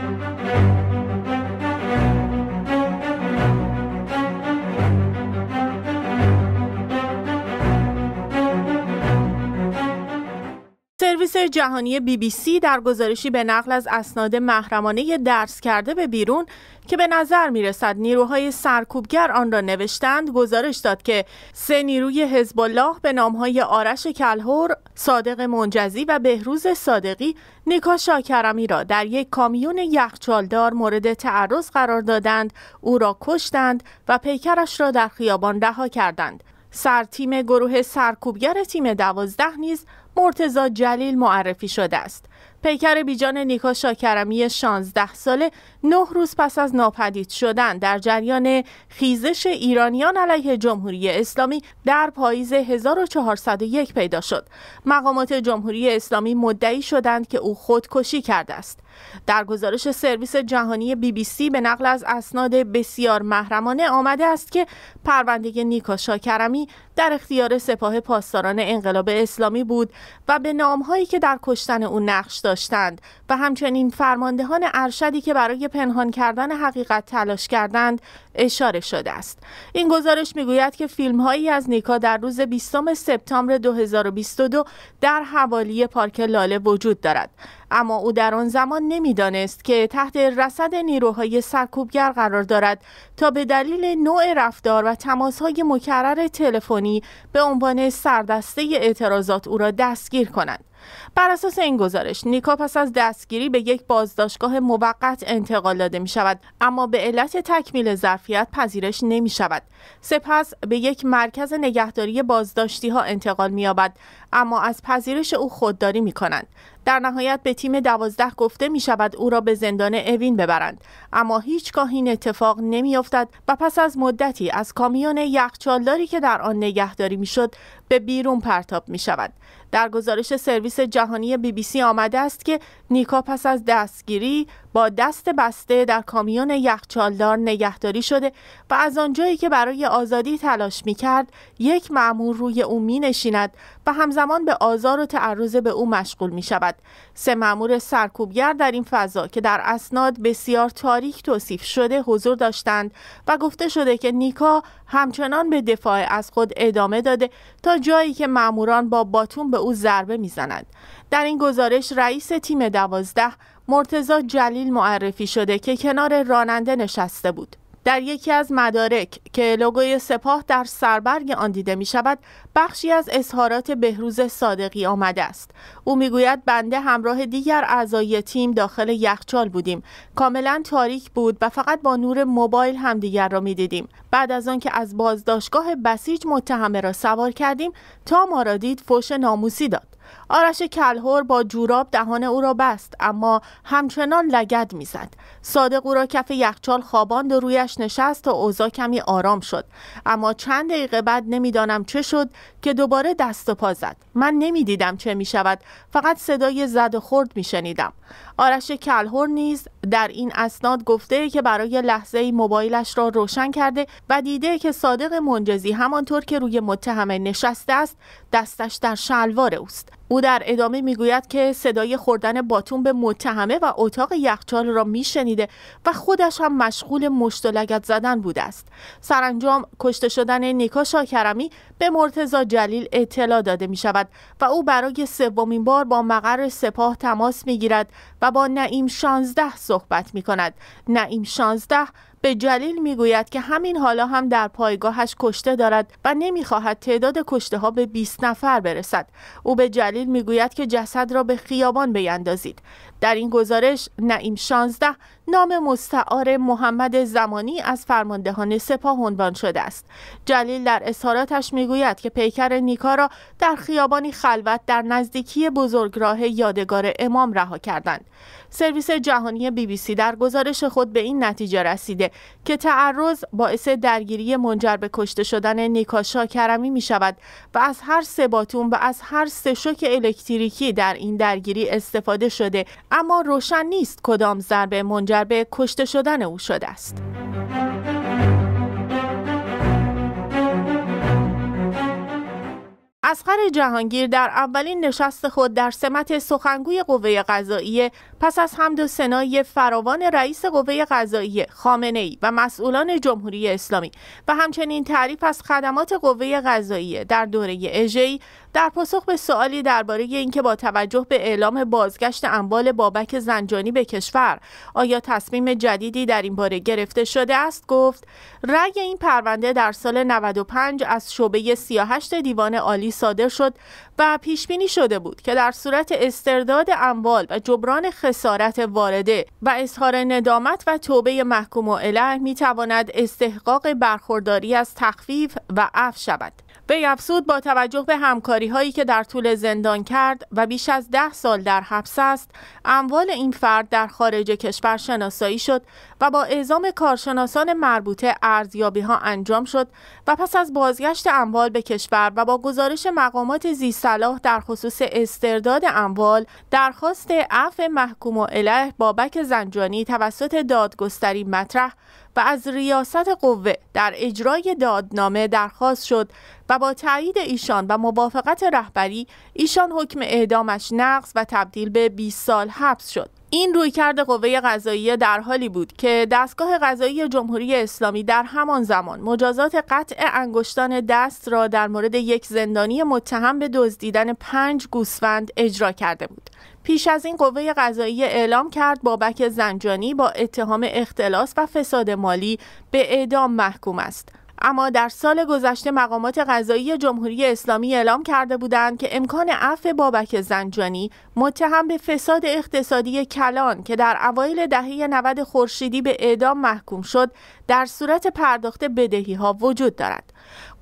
thank you جهانی بی بی سی در گزارشی به نقل از اسناد محرمانه درس کرده به بیرون که به نظر می رسد نیروهای سرکوبگر آن را نوشتند گزارش داد که سه نیروی حزب الله به نامهای آرش کلهور، صادق منجزی و بهروز صادقی نیکا شاکرمی را در یک کامیون یخچالدار مورد تعرض قرار دادند، او را کشتند و پیکرش را در خیابان رها کردند. تیم گروه سرکوبگر تیم دوازده نیز مرتزا جلیل معرفی شده است. پیکر بیجان نیکا شاکرمی 16 ساله نه روز پس از ناپدید شدن در جریان خیزش ایرانیان علیه جمهوری اسلامی در پاییز 1401 پیدا شد. مقامات جمهوری اسلامی مدعی شدند که او خودکشی کرده است. در گزارش سرویس جهانی بی بی سی به نقل از اسناد بسیار محرمانه آمده است که پرونده نیکا شاکرمی در اختیار سپاه پاسداران انقلاب اسلامی بود و به نامهایی که در کشتن او نقش داشتند و همچنین فرماندهان ارشدی که برای پنهان کردن حقیقت تلاش کردند اشاره شده است این گزارش میگوید که فیلمهایی از نیکا در روز 20 سپتامبر 2022 در حوالی پارک لاله وجود دارد اما او در آن زمان نمیدانست که تحت رصد نیروهای سرکوبگر قرار دارد تا به دلیل نوع رفتار و تماسهای مکرر تلفنی به عنوان سردسته اعتراضات او را دستگیر کنند بر اساس این گزارش نیکا پس از دستگیری به یک بازداشتگاه موقت انتقال داده می شود اما به علت تکمیل ظرفیت پذیرش نمی شود سپس به یک مرکز نگهداری بازداشتی ها انتقال می یابد اما از پذیرش او خودداری می کنند در نهایت به تیم دوازده گفته می شود او را به زندان اوین ببرند اما هیچگاه این اتفاق نمیافتد و پس از مدتی از کامیون یخچالداری که در آن نگهداری میشد به بیرون پرتاب می شود در گزارش سرویس جهانی بی بی سی آمده است که نیکا پس از دستگیری با دست بسته در کامیون یخچالدار نگهداری شده و از آنجایی که برای آزادی تلاش می کرد یک معمور روی او می نشیند و همزمان به آزار و تعرض به او مشغول می شود سه معمور سرکوبگر در این فضا که در اسناد بسیار تاریک توصیف شده حضور داشتند و گفته شده که نیکا همچنان به دفاع از خود ادامه داده تا جایی که معموران با باتون به او ضربه زند در این گزارش رئیس تیم دوازده مرتزا جلیل معرفی شده که کنار راننده نشسته بود. در یکی از مدارک که لوگوی سپاه در سربرگ آن دیده می شود بخشی از اظهارات بهروز صادقی آمده است او میگوید بنده همراه دیگر اعضای تیم داخل یخچال بودیم کاملا تاریک بود و فقط با نور موبایل همدیگر را میدیدیم بعد از آنکه از بازداشتگاه بسیج متهمه را سوار کردیم تا ما را دید فوش ناموسی داد آرش کلهور با جوراب دهان او را بست اما همچنان لگد میزد صادق او را کف یخچال خواباند و رویش نشست و اوضا کمی آرام شد اما چند دقیقه بعد نمیدانم چه شد که دوباره دست و پا زد من نمیدیدم چه می شود فقط صدای زد و خورد میشنیدم. آرش کلهور نیز در این اسناد گفته که برای لحظه موبایلش را روشن کرده و دیده که صادق منجزی همانطور که روی متهم نشسته است دستش در شلوار اوست او در ادامه میگوید که صدای خوردن باتون به متهمه و اتاق یخچال را میشنیده و خودش هم مشغول مشتلگت زدن بوده است سرانجام کشته شدن نیکا شاکرمی به مرتزا جلیل اطلاع داده می شود و او برای سومین بار با مقر سپاه تماس می گیرد و با نعیم شانزده صحبت می کند نعیم 16 به جلیل میگوید که همین حالا هم در پایگاهش کشته دارد و نمیخواهد تعداد کشته ها به 20 نفر برسد او به جلیل میگوید که جسد را به خیابان بیندازید در این گزارش نعیم 16 نام مستعار محمد زمانی از فرماندهان سپاه عنوان شده است جلیل در اظهاراتش میگوید که پیکر نیکا را در خیابانی خلوت در نزدیکی بزرگراه یادگار امام رها کردند سرویس جهانی بی بی سی در گزارش خود به این نتیجه رسیده که تعرض باعث درگیری منجر به کشته شدن نیکا شاکرمی می شود و از هر سه باتون و از هر سه شوک الکتریکی در این درگیری استفاده شده اما روشن نیست کدام ضربه منجر به کشته شدن او شده است. اسخر جهانگیر در اولین نشست خود در سمت سخنگوی قوه قضاییه پس از حمد و سنای فراوان رئیس قوه قضاییه خامنه ای و مسئولان جمهوری اسلامی و همچنین تعریف از خدمات قوه قضاییه در دوره اژی در پاسخ به سوالی درباره اینکه با توجه به اعلام بازگشت اموال بابک زنجانی به کشور آیا تصمیم جدیدی در این باره گرفته شده است گفت رأی این پرونده در سال 95 از شعبه 38 دیوان عالی صادر شد و پیش بینی شده بود که در صورت استرداد اموال و جبران خسارت وارده و اظهار ندامت و توبه محکوم و اله می استحقاق برخورداری از تخفیف و عفو شود. بیافزود با توجه به همکاری هایی که در طول زندان کرد و بیش از ده سال در حبس است اموال این فرد در خارج کشور شناسایی شد و با اعزام کارشناسان مربوطه ارزیابی ها انجام شد و پس از بازگشت اموال به کشور و با گزارش مقامات زیصلاح در خصوص استرداد اموال درخواست عفو محکوم و اله بابک زنجانی توسط دادگستری مطرح و از ریاست قوه در اجرای دادنامه درخواست شد و با تایید ایشان و موافقت رهبری ایشان حکم اعدامش نقض و تبدیل به 20 سال حبس شد این رویکرد قوه قضایی در حالی بود که دستگاه قضایی جمهوری اسلامی در همان زمان مجازات قطع انگشتان دست را در مورد یک زندانی متهم به دزدیدن پنج گوسفند اجرا کرده بود پیش از این قوه قضایی اعلام کرد بابک زنجانی با اتهام اختلاس و فساد مالی به اعدام محکوم است اما در سال گذشته مقامات قضایی جمهوری اسلامی اعلام کرده بودند که امکان عفو بابک زنجانی متهم به فساد اقتصادی کلان که در اوایل دهه 90 خورشیدی به اعدام محکوم شد در صورت پرداخت بدهی ها وجود دارد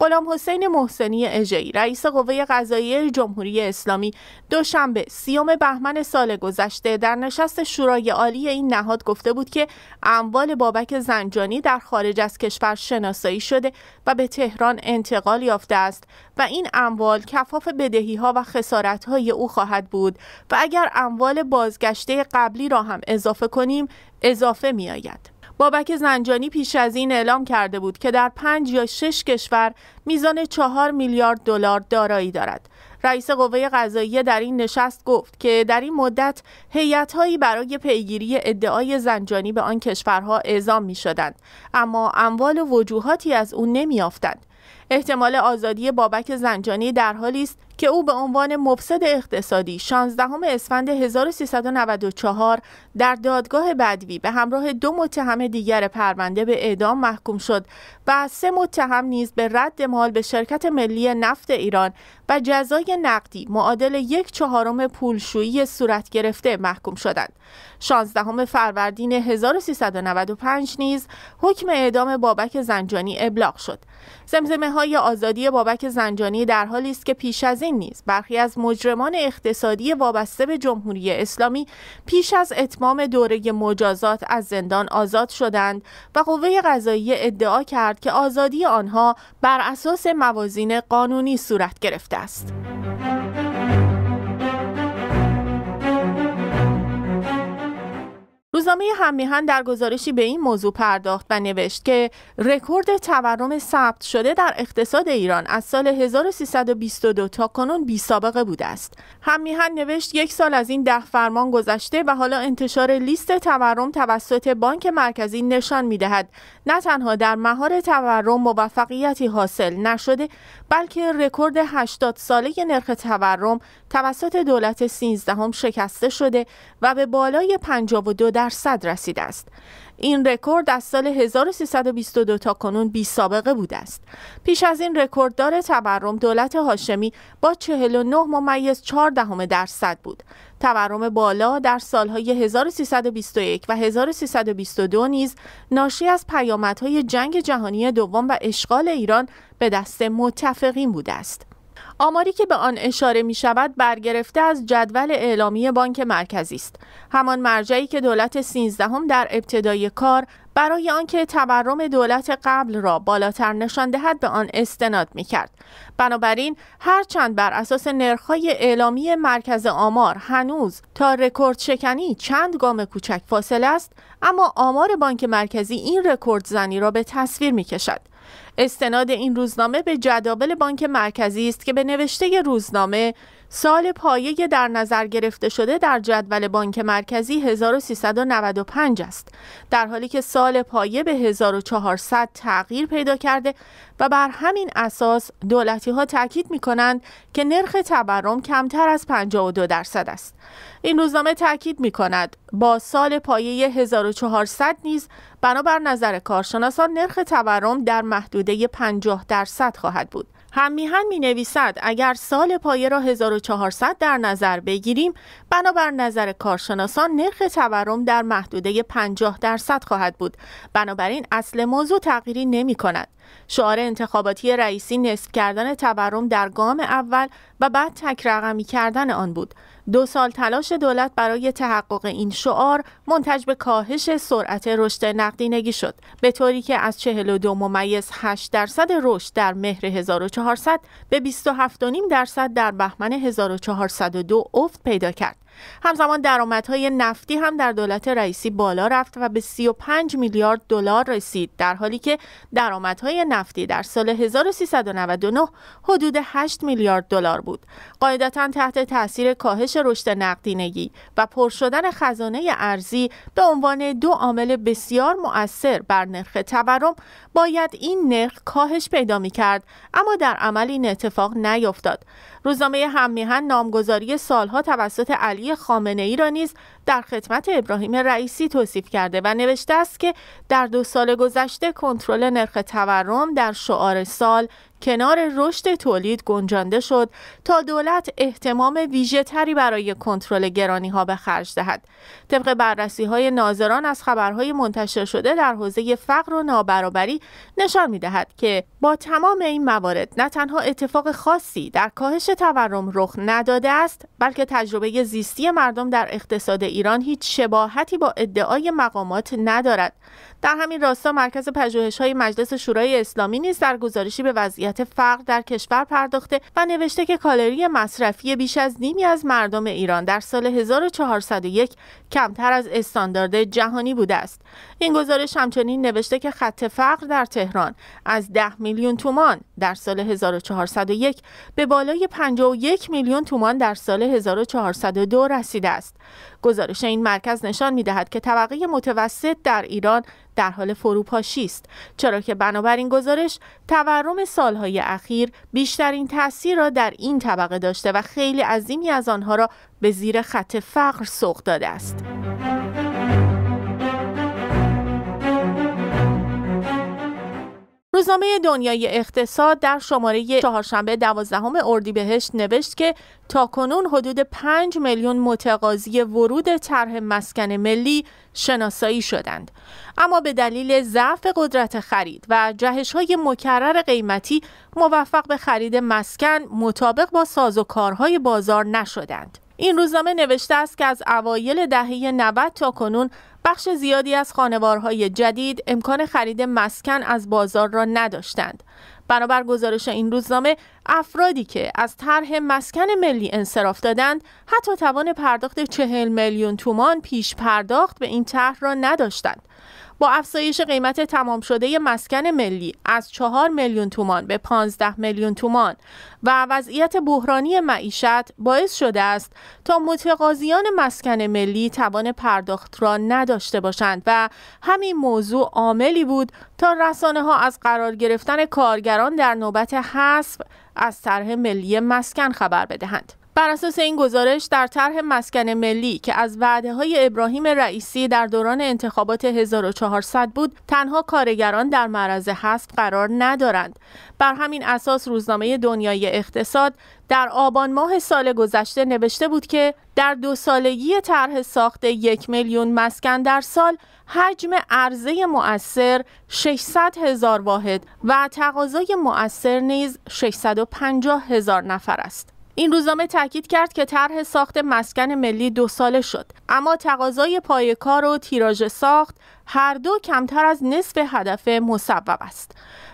غلام حسین محسنی اژه‌ای رئیس قوه قضاییه جمهوری اسلامی دوشنبه سیام بهمن سال گذشته در نشست شورای عالی این نهاد گفته بود که اموال بابک زنجانی در خارج از کشور شناسایی شده و به تهران انتقال یافته است و این اموال کفاف بدهی ها و خسارت های او خواهد بود و اگر اموال بازگشته قبلی را هم اضافه کنیم اضافه می آید. بابک زنجانی پیش از این اعلام کرده بود که در پنج یا شش کشور میزان چهار میلیارد دلار دارایی دارد. رئیس قوه قضایی در این نشست گفت که در این مدت هیئت‌هایی برای پیگیری ادعای زنجانی به آن کشورها اعزام شدند. اما اموال و وجوهاتی از او آفتند. احتمال آزادی بابک زنجانی در حالی است که او به عنوان مفسد اقتصادی 16 اسفند 1394 در دادگاه بدوی به همراه دو متهم دیگر پرونده به اعدام محکوم شد و سه متهم نیز به رد مال به شرکت ملی نفت ایران و جزای نقدی معادل یک چهارم پولشویی صورت گرفته محکوم شدند. 16 فروردین 1395 نیز حکم اعدام بابک زنجانی ابلاغ شد. زمزمه های آزادی بابک زنجانی در حالی است که پیش از این نیز برخی از مجرمان اقتصادی وابسته به جمهوری اسلامی پیش از اتمام دوره مجازات از زندان آزاد شدند و قوه قضایی ادعا کرد که آزادی آنها بر اساس موازین قانونی صورت گرفته است. روزنامه همیهن در گزارشی به این موضوع پرداخت و نوشت که رکورد تورم ثبت شده در اقتصاد ایران از سال 1322 تا کنون بی سابقه بوده است. همیهن نوشت یک سال از این ده فرمان گذشته و حالا انتشار لیست تورم توسط بانک مرکزی نشان میدهد نه تنها در مهار تورم موفقیتی حاصل نشده بلکه رکورد 80 ساله نرخ تورم توسط دولت 13 شکسته شده و به بالای 52 درصد رسیده است. این رکورد از سال 1322 تا کنون بی سابقه بوده است. پیش از این رکورددار تورم دولت هاشمی با 49 ممیز 14 درصد بود. تورم بالا در سالهای 1321 و 1322 نیز ناشی از پیامدهای جنگ جهانی دوم و اشغال ایران به دست متفقین بوده است. آماری که به آن اشاره می شود برگرفته از جدول اعلامی بانک مرکزی است. همان مرجعی که دولت هم در ابتدای کار برای آنکه تورم دولت قبل را بالاتر نشان دهد به آن استناد می کرد. بنابراین هرچند بر اساس نرخ‌های اعلامی مرکز آمار هنوز تا رکورد شکنی چند گام کوچک فاصله است اما آمار بانک مرکزی این رکورد زنی را به تصویر می کشد. استناد این روزنامه به جداول بانک مرکزی است که به نوشته روزنامه سال پایه در نظر گرفته شده در جدول بانک مرکزی 1395 است در حالی که سال پایه به 1400 تغییر پیدا کرده و بر همین اساس دولتی ها تاکید می کنند که نرخ تورم کمتر از 52 درصد است این روزنامه تاکید می کند با سال پایه 1400 نیز بنابر نظر کارشناسان نرخ تورم در محدوده 50 درصد خواهد بود همیهن می نویسد اگر سال پایه را 1400 در نظر بگیریم بنابر نظر کارشناسان نرخ تورم در محدوده 50 درصد خواهد بود بنابراین اصل موضوع تغییری نمی کند شعار انتخاباتی رئیسی نصف کردن تورم در گام اول و بعد تک کردن آن بود دو سال تلاش دولت برای تحقق این شعار منتج به کاهش سرعت رشد نقدینگی شد به طوری که از 42 ممیز 8 درصد رشد در مهر 1400 به 27.5 درصد در بهمن 1402 افت پیدا کرد همزمان درآمدهای نفتی هم در دولت رئیسی بالا رفت و به 35 میلیارد دلار رسید در حالی که درآمدهای نفتی در سال 1399 حدود 8 میلیارد دلار بود قاعدتا تحت تاثیر کاهش رشد نقدینگی و پر شدن خزانه ارزی به عنوان دو عامل بسیار مؤثر بر نرخ تورم باید این نرخ کاهش پیدا می کرد اما در عمل این اتفاق نیفتاد روزنامه هممیهن نامگذاری سالها توسط علی خامنه ای را نیز در خدمت ابراهیم رئیسی توصیف کرده و نوشته است که در دو سال گذشته کنترل نرخ تورم در شعار سال کنار رشد تولید گنجانده شد تا دولت احتمام ویژه تری برای کنترل گرانی ها به خرج دهد. طبق بررسی های ناظران از خبرهای منتشر شده در حوزه فقر و نابرابری نشان می دهد که با تمام این موارد نه تنها اتفاق خاصی در کاهش تورم رخ نداده است بلکه تجربه زیستی مردم در اقتصاد ایران هیچ شباهتی با ادعای مقامات ندارد در همین راستا مرکز پژوهش‌های های مجلس شورای اسلامی نیز در گزارشی به وضعیت فقر در کشور پرداخته و نوشته که کالری مصرفی بیش از نیمی از مردم ایران در سال 1401 کمتر از استاندارد جهانی بوده است این گزارش همچنین نوشته که خط فقر در تهران از 10 میلیون تومان در سال 1401 به بالای 51 میلیون تومان در سال 1402 رسیده است گزارش این مرکز نشان میدهد که طبقه متوسط در ایران در حال فروپاشی است چرا که بنابر این گزارش تورم سالهای اخیر بیشترین تاثیر را در این طبقه داشته و خیلی عظیمی از آنها را به زیر خط فقر سوق داده است. روزنامه دنیای اقتصاد در شماره چهارشنبه دوازدهم اردیبهشت نوشت که تاکنون حدود 5 میلیون متقاضی ورود طرح مسکن ملی شناسایی شدند اما به دلیل ضعف قدرت خرید و جهش های مکرر قیمتی موفق به خرید مسکن مطابق با ساز کارهای بازار نشدند این روزنامه نوشته است که از اوایل دهه 90 تا کنون بخش زیادی از خانوارهای جدید امکان خرید مسکن از بازار را نداشتند. بنابر گزارش این روزنامه افرادی که از طرح مسکن ملی انصراف دادند حتی توان پرداخت چهل میلیون تومان پیش پرداخت به این طرح را نداشتند با افزایش قیمت تمام شده مسکن ملی از 4 میلیون تومان به 15 میلیون تومان و وضعیت بحرانی معیشت باعث شده است تا متقاضیان مسکن ملی توان پرداخت را نداشته باشند و همین موضوع عاملی بود تا رسانه ها از قرار گرفتن کارگران در نوبت حذف از طرح ملی مسکن خبر بدهند. بر اساس این گزارش در طرح مسکن ملی که از وعده های ابراهیم رئیسی در دوران انتخابات 1400 بود تنها کارگران در معرض حذف قرار ندارند بر همین اساس روزنامه دنیای اقتصاد در آبان ماه سال گذشته نوشته بود که در دو سالگی طرح ساخت یک میلیون مسکن در سال حجم عرضه مؤثر 600 هزار واحد و تقاضای مؤثر نیز 650 هزار نفر است این روزنامه تاکید کرد که طرح ساخت مسکن ملی دو ساله شد اما تقاضای کار و تیراژ ساخت هر دو کمتر از نصف هدف مصوب است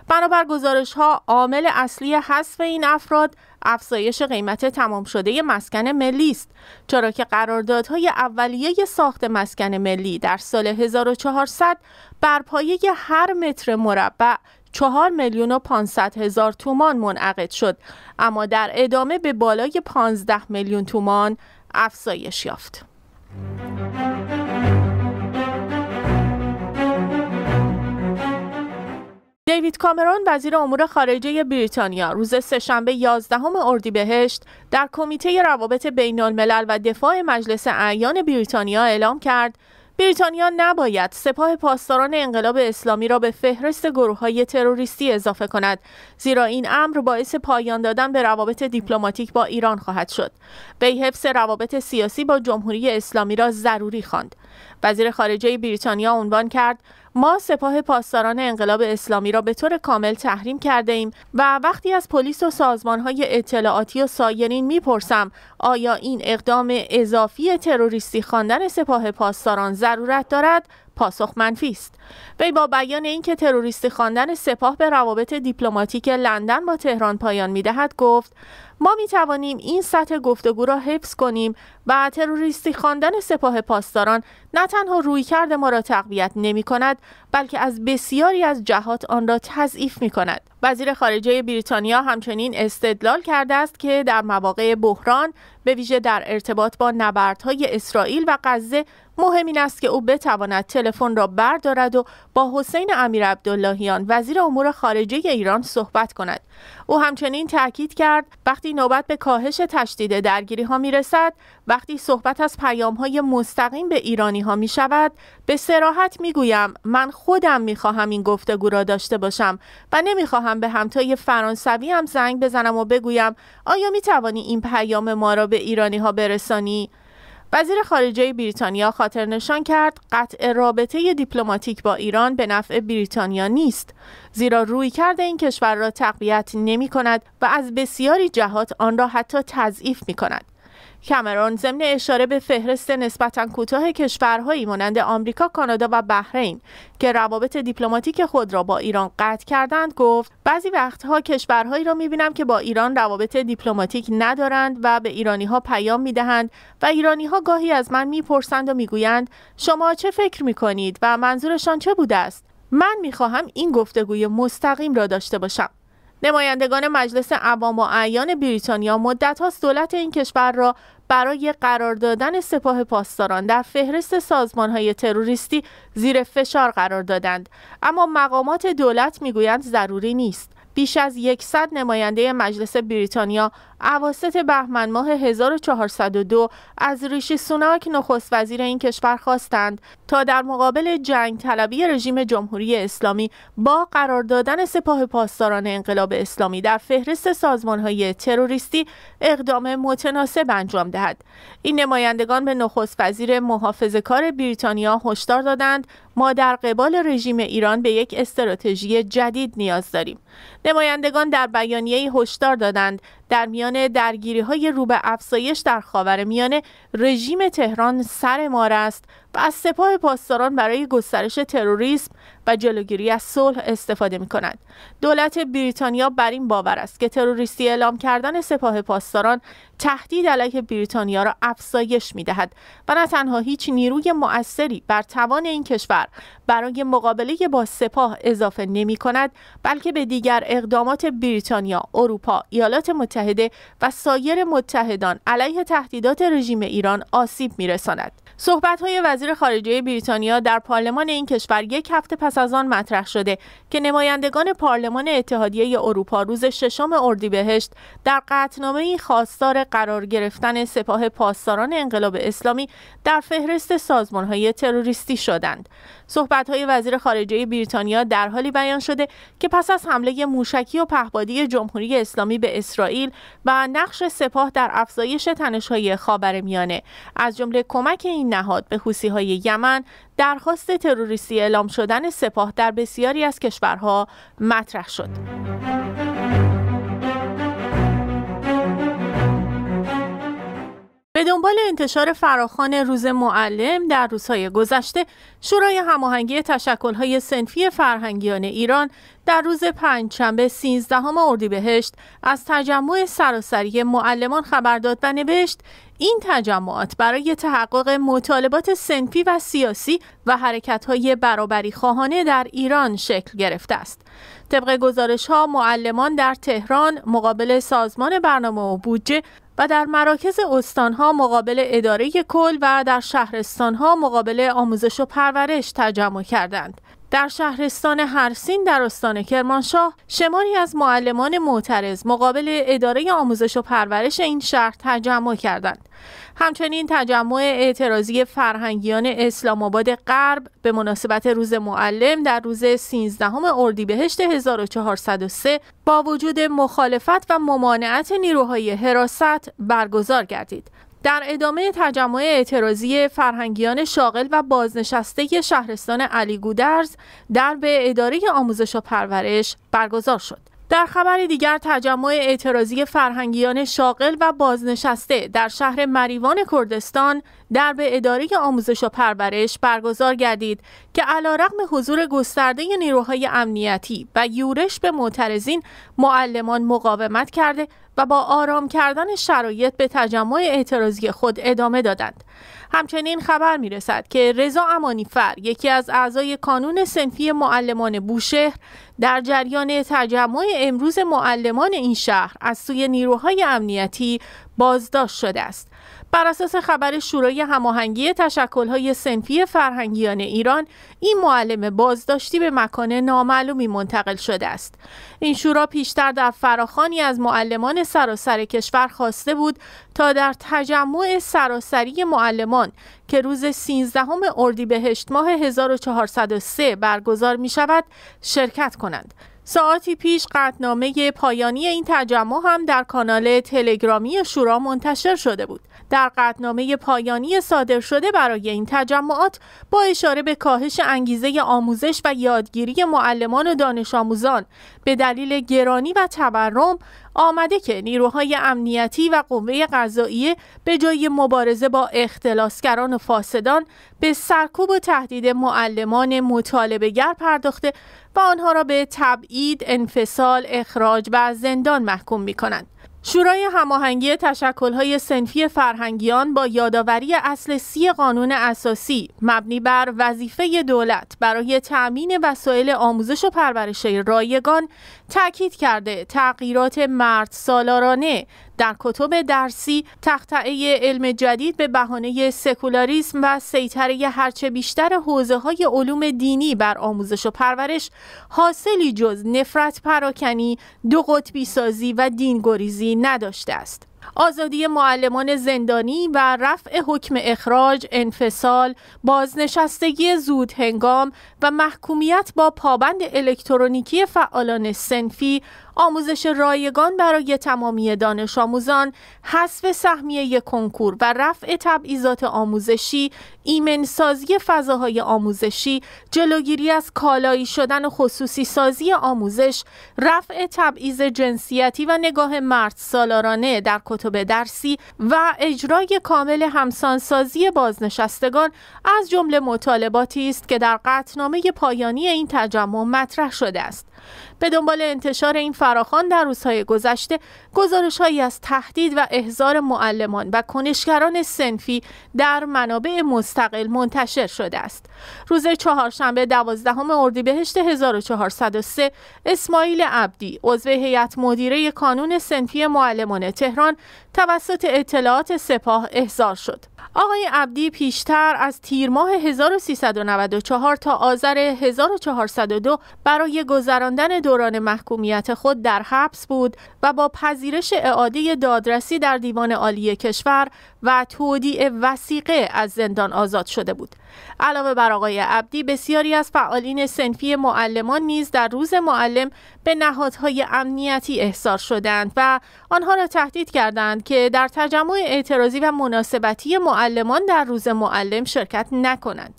بنابر گزارش ها عامل اصلی حذف این افراد افزایش قیمت تمام شده مسکن ملی است چرا که قراردادهای اولیه ساخت مسکن ملی در سال 1400 بر پایه هر متر مربع 4 میلیون و 500 هزار تومان منعقد شد اما در ادامه به بالای 15 میلیون تومان افزایش یافت. دیوید کامرون وزیر امور خارجه بریتانیا روز سهشنبه 11 اردیبهشت در کمیته روابط بین الملل و دفاع مجلس اعیان بریتانیا اعلام کرد بریتانیا نباید سپاه پاسداران انقلاب اسلامی را به فهرست گروه های تروریستی اضافه کند زیرا این امر باعث پایان دادن به روابط دیپلماتیک با ایران خواهد شد وی حفظ روابط سیاسی با جمهوری اسلامی را ضروری خواند وزیر خارجه بریتانیا عنوان کرد ما سپاه پاسداران انقلاب اسلامی را به طور کامل تحریم کرده ایم و وقتی از پلیس و سازمان های اطلاعاتی و سایرین میپرسم آیا این اقدام اضافی تروریستی خواندن سپاه پاسداران ضرورت دارد پاسخ منفی است وی با بیان اینکه تروریستی خواندن سپاه به روابط دیپلماتیک لندن با تهران پایان میدهد گفت ما می توانیم این سطح گفتگو را حفظ کنیم و تروریستی خواندن سپاه پاسداران نه تنها کرده ما را تقویت نمی کند بلکه از بسیاری از جهات آن را تضعیف می کند وزیر خارجه بریتانیا همچنین استدلال کرده است که در مواقع بحران به ویژه در ارتباط با نبردهای اسرائیل و غزه مهم این است که او بتواند تلفن را بردارد و با حسین امیر عبداللهیان وزیر امور خارجه ایران صحبت کند او همچنین تاکید کرد وقتی نوبت به کاهش تشدید درگیری ها می رسد، وقتی صحبت از پیام های مستقیم به ایرانی ها می شود، به سراحت می گویم من خودم می خواهم این گفتگو را داشته باشم و نمی خواهم به همتای فرانسوی هم زنگ بزنم و بگویم آیا می توانی این پیام ما را به ایرانی ها برسانی؟ وزیر خارجه بریتانیا خاطر نشان کرد قطع رابطه دیپلماتیک با ایران به نفع بریتانیا نیست زیرا روی کرده این کشور را تقویت نمی کند و از بسیاری جهات آن را حتی تضعیف می کند. کمرون ضمن اشاره به فهرست نسبتا کوتاه کشورهایی مانند آمریکا، کانادا و بحرین که روابط دیپلماتیک خود را با ایران قطع کردند گفت بعضی وقتها کشورهایی را میبینم که با ایران روابط دیپلماتیک ندارند و به ایرانی ها پیام میدهند و ایرانی ها گاهی از من میپرسند و میگویند شما چه فکر میکنید و منظورشان چه بوده است من میخواهم این گفتگوی مستقیم را داشته باشم نمایندگان مجلس عوام و اعیان بریتانیا مدت هاست دولت این کشور را برای قرار دادن سپاه پاسداران در فهرست سازمان های تروریستی زیر فشار قرار دادند اما مقامات دولت میگویند ضروری نیست بیش از 100 نماینده مجلس بریتانیا عواسط بهمن ماه 1402 از ریشی سوناک نخست وزیر این کشور خواستند تا در مقابل جنگ طلبی رژیم جمهوری اسلامی با قرار دادن سپاه پاسداران انقلاب اسلامی در فهرست های تروریستی اقدام متناسب انجام دهد این نمایندگان به نخست وزیر محافظ کار بریتانیا هشدار دادند ما در قبال رژیم ایران به یک استراتژی جدید نیاز داریم نمایندگان در بیانیه هشدار دادند در میان درگیری های رو افزایش در خاور میانه رژیم تهران سر مار است و از سپاه پاسداران برای گسترش تروریسم و جلوگیری از صلح استفاده می کند. دولت بریتانیا بر این باور است که تروریستی اعلام کردن سپاه پاسداران تهدید علیه بریتانیا را افزایش می دهد و نه تنها هیچ نیروی مؤثری بر توان این کشور برای مقابله با سپاه اضافه نمی کند بلکه به دیگر اقدامات بریتانیا، اروپا، ایالات متحده و سایر متحدان علیه تهدیدات رژیم ایران آسیب می رساند. صحبت های وزیر خارجه بریتانیا در پارلمان این کشور یک هفته پس از آن مطرح شده که نمایندگان پارلمان اتحادیه اروپا روز ششم اردیبهشت در قطنامه خواستار قرار گرفتن سپاه پاسداران انقلاب اسلامی در فهرست سازمانهای تروریستی شدند. های وزیر خارجه بریتانیا در حالی بیان شده که پس از حمله موشکی و پهپادی جمهوری اسلامی به اسرائیل و نقش سپاه در افزایش تنش‌های خاورمیانه از جمله کمک این نهاد به های یمن درخواست تروریستی اعلام شدن سپاه در بسیاری از کشورها مطرح شد. به دنبال انتشار فراخان روز معلم در روزهای گذشته شورای هماهنگی تشکلهای سنفی فرهنگیان ایران در روز پنجشنبه 13 اردیبهشت از تجمع سراسری معلمان خبر داد و نوشت این تجمعات برای تحقق مطالبات سنفی و سیاسی و حرکتهای برابری خواهانه در ایران شکل گرفته است. طبق گزارش ها معلمان در تهران مقابل سازمان برنامه و بودجه و در مراکز استانها مقابل اداره کل و در شهرستانها مقابل آموزش و پرورش تجمع کردند. در شهرستان هرسین در استان کرمانشاه شماری از معلمان معترض مقابل اداره آموزش و پرورش این شهر تجمع کردند همچنین تجمع اعتراضی فرهنگیان اسلام آباد غرب به مناسبت روز معلم در روز 13 اردیبهشت 1403 با وجود مخالفت و ممانعت نیروهای حراست برگزار گردید در ادامه تجمع اعتراضی فرهنگیان شاغل و بازنشسته شهرستان علی گودرز در به اداره آموزش و پرورش برگزار شد. در خبر دیگر تجمع اعتراضی فرهنگیان شاغل و بازنشسته در شهر مریوان کردستان در به اداره آموزش و پرورش برگزار گردید که رقم حضور گسترده نیروهای امنیتی و یورش به معترضین معلمان مقاومت کرده و با آرام کردن شرایط به تجمع اعتراضی خود ادامه دادند. همچنین خبر می رسد که رضا امانیفر یکی از اعضای کانون سنفی معلمان بوشهر در جریان تجمع امروز معلمان این شهر از سوی نیروهای امنیتی بازداشت شده است. بر اساس خبر شورای هماهنگی تشکل‌های سنفی فرهنگیان ایران این معلم بازداشتی به مکان نامعلومی منتقل شده است این شورا پیشتر در فراخانی از معلمان سراسر کشور خواسته بود تا در تجمع سراسری معلمان که روز 13 اردیبهشت ماه 1403 برگزار می شود شرکت کنند ساعتی پیش قطنامه پایانی این تجمع هم در کانال تلگرامی شورا منتشر شده بود. در قطنامه پایانی صادر شده برای این تجمعات با اشاره به کاهش انگیزه آموزش و یادگیری معلمان و دانش آموزان به دلیل گرانی و تورم آمده که نیروهای امنیتی و قوه قضاییه به جای مبارزه با اختلاسگران و فاسدان به سرکوب و تهدید معلمان مطالبهگر پرداخته و آنها را به تبعید، انفصال، اخراج و زندان محکوم می کنند. شورای هماهنگی تشکل‌های سنفی فرهنگیان با یادآوری اصل سی قانون اساسی مبنی بر وظیفه دولت برای تأمین وسایل آموزش و پرورش رایگان تأکید کرده تغییرات مرد سالارانه در کتب درسی تختعه علم جدید به بهانه سکولاریسم و سیطره هرچه بیشتر حوزه های علوم دینی بر آموزش و پرورش حاصلی جز نفرت پراکنی، دو قطبی و دینگریزی نداشته است. آزادی معلمان زندانی و رفع حکم اخراج، انفصال، بازنشستگی زود هنگام و محکومیت با پابند الکترونیکی فعالان سنفی آموزش رایگان برای تمامی دانش آموزان، حذف سهمیه کنکور و رفع تبعیضات آموزشی، ایمنسازی فضاهای آموزشی، جلوگیری از کالایی شدن و خصوصی سازی آموزش، رفع تبعیض جنسیتی و نگاه مرد سالارانه در کتب درسی و اجرای کامل همسانسازی بازنشستگان از جمله مطالباتی است که در قطنامه پایانی این تجمع مطرح شده است. به دنبال انتشار این فراخان در روزهای گذشته گزارشهایی از تهدید و احضار معلمان و کنشگران سنفی در منابع مستقل منتشر شده است. روز چهارشنبه دوازدهم اردیبهشت 1403 اسماعیل عبدی عضو هیئت مدیره کانون سنفی معلمان تهران توسط اطلاعات سپاه احضار شد. آقای عبدی پیشتر از تیر ماه 1394 تا آذر 1402 برای گذراندن دوران محکومیت خود در حبس بود و با پذیرش اعاده دادرسی در دیوان عالی کشور و تودیع وسیقه از زندان آزاد شده بود. علاوه بر آقای عبدی بسیاری از فعالین سنفی معلمان نیز در روز معلم به نهادهای امنیتی احضار شدند و آنها را تهدید کردند که در تجمع اعتراضی و مناسبتی معلمان در روز معلم شرکت نکنند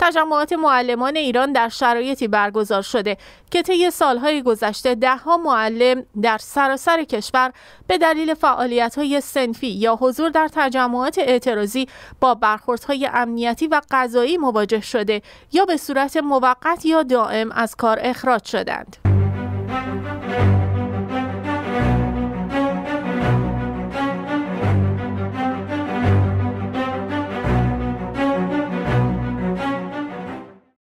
تجمعات معلمان ایران در شرایطی برگزار شده که طی سالهای گذشته دهها معلم در سراسر کشور به دلیل فعالیت‌های سنفی یا حضور در تجمعات اعتراضی با برخوردهای امنیتی و قضایی مواجه شده یا به صورت موقت یا دائم از کار اخراج شدند.